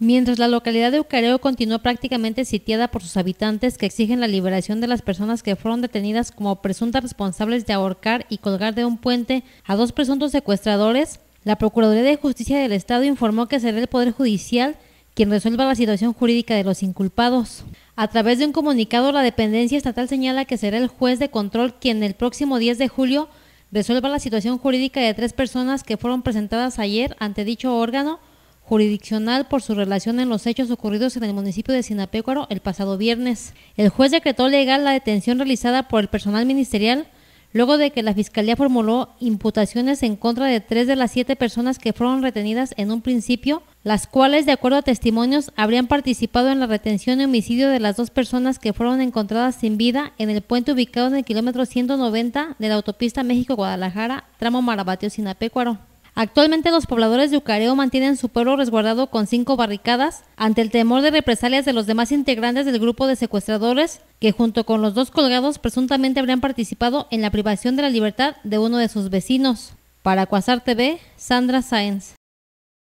Mientras la localidad de Ucareo continúa prácticamente sitiada por sus habitantes que exigen la liberación de las personas que fueron detenidas como presuntas responsables de ahorcar y colgar de un puente a dos presuntos secuestradores, la Procuraduría de Justicia del Estado informó que será el Poder Judicial quien resuelva la situación jurídica de los inculpados. A través de un comunicado, la dependencia estatal señala que será el juez de control quien el próximo 10 de julio resuelva la situación jurídica de tres personas que fueron presentadas ayer ante dicho órgano jurisdiccional por su relación en los hechos ocurridos en el municipio de Sinapecuaro el pasado viernes. El juez decretó legal la detención realizada por el personal ministerial luego de que la Fiscalía formuló imputaciones en contra de tres de las siete personas que fueron retenidas en un principio, las cuales, de acuerdo a testimonios, habrían participado en la retención y homicidio de las dos personas que fueron encontradas sin vida en el puente ubicado en el kilómetro 190 de la autopista México-Guadalajara, tramo Marabateo-Sinapecuaro. Actualmente los pobladores de Ucareo mantienen su pueblo resguardado con cinco barricadas ante el temor de represalias de los demás integrantes del grupo de secuestradores que junto con los dos colgados presuntamente habrían participado en la privación de la libertad de uno de sus vecinos. Para Cuasar TV, Sandra Sáenz.